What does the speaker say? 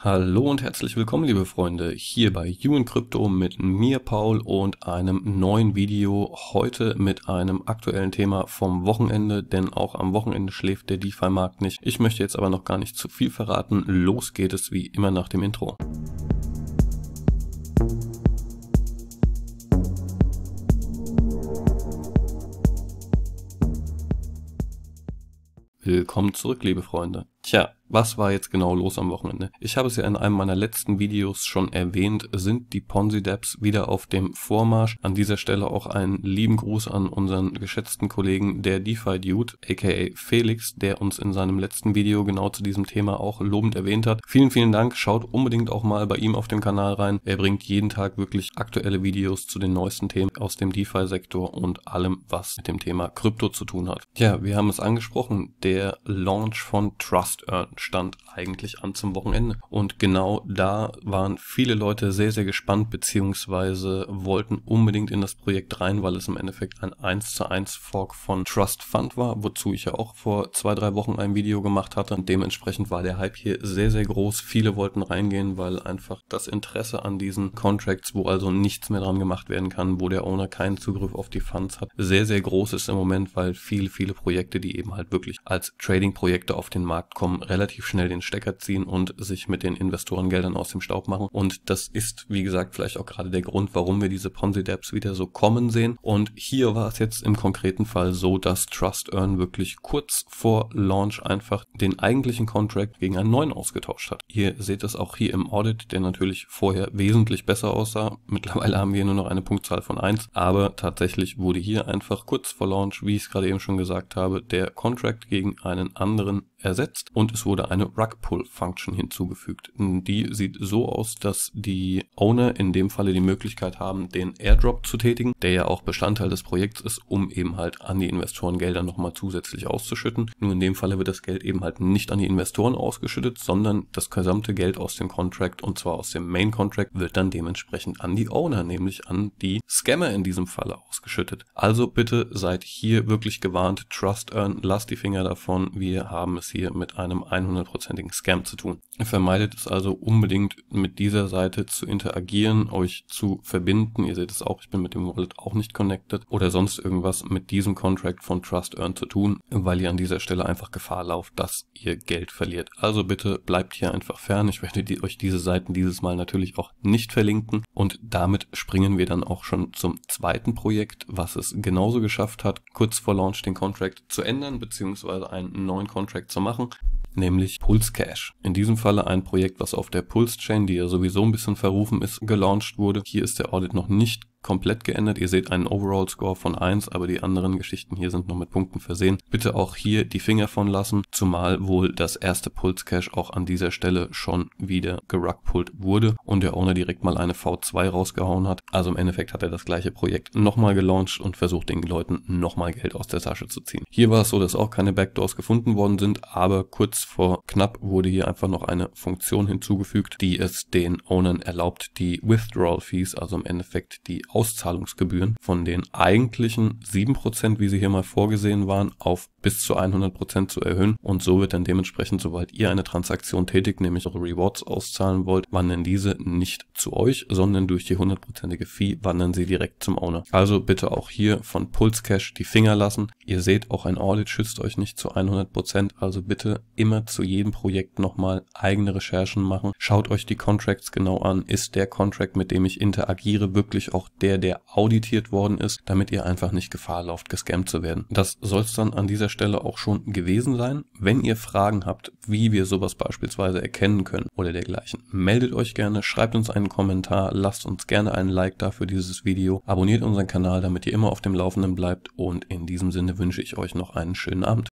Hallo und herzlich willkommen liebe Freunde, hier bei Human Crypto mit mir Paul und einem neuen Video, heute mit einem aktuellen Thema vom Wochenende, denn auch am Wochenende schläft der DeFi-Markt nicht. Ich möchte jetzt aber noch gar nicht zu viel verraten, los geht es wie immer nach dem Intro. Willkommen zurück, liebe Freunde. Tja, was war jetzt genau los am Wochenende? Ich habe es ja in einem meiner letzten Videos schon erwähnt, sind die Ponzi-Dapps wieder auf dem Vormarsch. An dieser Stelle auch einen lieben Gruß an unseren geschätzten Kollegen, der DeFi-Dude, aka Felix, der uns in seinem letzten Video genau zu diesem Thema auch lobend erwähnt hat. Vielen, vielen Dank, schaut unbedingt auch mal bei ihm auf dem Kanal rein. Er bringt jeden Tag wirklich aktuelle Videos zu den neuesten Themen aus dem DeFi-Sektor und allem, was mit dem Thema Krypto zu tun hat. Tja, wir haben es angesprochen, der Launch von Trust Must-Earn äh, stand eigentlich an zum Wochenende. Und genau da waren viele Leute sehr, sehr gespannt beziehungsweise wollten unbedingt in das Projekt rein, weil es im Endeffekt ein 1 zu 1 Fork von Trust Fund war, wozu ich ja auch vor zwei, drei Wochen ein Video gemacht hatte. Und dementsprechend war der Hype hier sehr, sehr groß. Viele wollten reingehen, weil einfach das Interesse an diesen Contracts, wo also nichts mehr dran gemacht werden kann, wo der Owner keinen Zugriff auf die Funds hat, sehr, sehr groß ist im Moment, weil viele, viele Projekte, die eben halt wirklich als Trading-Projekte auf den Markt Abkommen relativ schnell den Stecker ziehen und sich mit den Investorengeldern aus dem Staub machen. Und das ist, wie gesagt, vielleicht auch gerade der Grund, warum wir diese Ponzi-Debs wieder so kommen sehen. Und hier war es jetzt im konkreten Fall so, dass Trust Earn wirklich kurz vor Launch einfach den eigentlichen Contract gegen einen neuen ausgetauscht hat. Ihr seht es auch hier im Audit, der natürlich vorher wesentlich besser aussah. Mittlerweile haben wir nur noch eine Punktzahl von 1, aber tatsächlich wurde hier einfach kurz vor Launch, wie ich es gerade eben schon gesagt habe, der Contract gegen einen anderen ersetzt und es wurde eine Rug-Pull-Function hinzugefügt. Die sieht so aus, dass die Owner in dem Falle die Möglichkeit haben, den Airdrop zu tätigen, der ja auch Bestandteil des Projekts ist, um eben halt an die Investoren Gelder nochmal zusätzlich auszuschütten. Nur in dem Falle wird das Geld eben halt nicht an die Investoren ausgeschüttet, sondern das gesamte Geld aus dem Contract und zwar aus dem Main Contract wird dann dementsprechend an die Owner, nämlich an die Scammer in diesem Falle ausgeschüttet. Also bitte seid hier wirklich gewarnt, Trust Earn, lasst die Finger davon, wir haben es es hier mit einem 100%igen Scam zu tun. Vermeidet es also unbedingt mit dieser Seite zu interagieren, euch zu verbinden. Ihr seht es auch, ich bin mit dem Wallet auch nicht connected oder sonst irgendwas mit diesem Contract von Trust Earn zu tun, weil ihr an dieser Stelle einfach Gefahr lauft, dass ihr Geld verliert. Also bitte bleibt hier einfach fern. Ich werde die, euch diese Seiten dieses Mal natürlich auch nicht verlinken und damit springen wir dann auch schon zum zweiten Projekt, was es genauso geschafft hat, kurz vor Launch den Contract zu ändern bzw. einen neuen Contract zu zu machen, nämlich Pulse Cash. In diesem Falle ein Projekt, was auf der Pulse Chain, die ja sowieso ein bisschen verrufen ist, gelauncht wurde. Hier ist der Audit noch nicht komplett geändert. Ihr seht einen Overall-Score von 1, aber die anderen Geschichten hier sind noch mit Punkten versehen. Bitte auch hier die Finger von lassen, zumal wohl das erste Pulse-Cache auch an dieser Stelle schon wieder gerugpult wurde und der Owner direkt mal eine V2 rausgehauen hat. Also im Endeffekt hat er das gleiche Projekt nochmal gelauncht und versucht den Leuten nochmal Geld aus der Tasche zu ziehen. Hier war es so, dass auch keine Backdoors gefunden worden sind, aber kurz vor knapp wurde hier einfach noch eine Funktion hinzugefügt, die es den Ownern erlaubt, die Withdrawal Fees, also im Endeffekt die Auszahlungsgebühren von den eigentlichen 7%, wie sie hier mal vorgesehen waren, auf bis zu 100% zu erhöhen und so wird dann dementsprechend, sobald ihr eine Transaktion tätigt, nämlich eure Rewards auszahlen wollt, wandern diese nicht zu euch, sondern durch die 100%ige Fee wandern sie direkt zum Owner. Also bitte auch hier von Pulse Cash die Finger lassen. Ihr seht, auch ein Audit schützt euch nicht zu 100%, also bitte immer zu jedem Projekt nochmal eigene Recherchen machen. Schaut euch die Contracts genau an. Ist der Contract, mit dem ich interagiere, wirklich auch der, der auditiert worden ist, damit ihr einfach nicht Gefahr lauft, gescammt zu werden. Das soll es dann an dieser dieser Stelle auch schon gewesen sein. Wenn ihr Fragen habt, wie wir sowas beispielsweise erkennen können oder dergleichen, meldet euch gerne, schreibt uns einen Kommentar, lasst uns gerne einen Like da für dieses Video, abonniert unseren Kanal, damit ihr immer auf dem Laufenden bleibt und in diesem Sinne wünsche ich euch noch einen schönen Abend.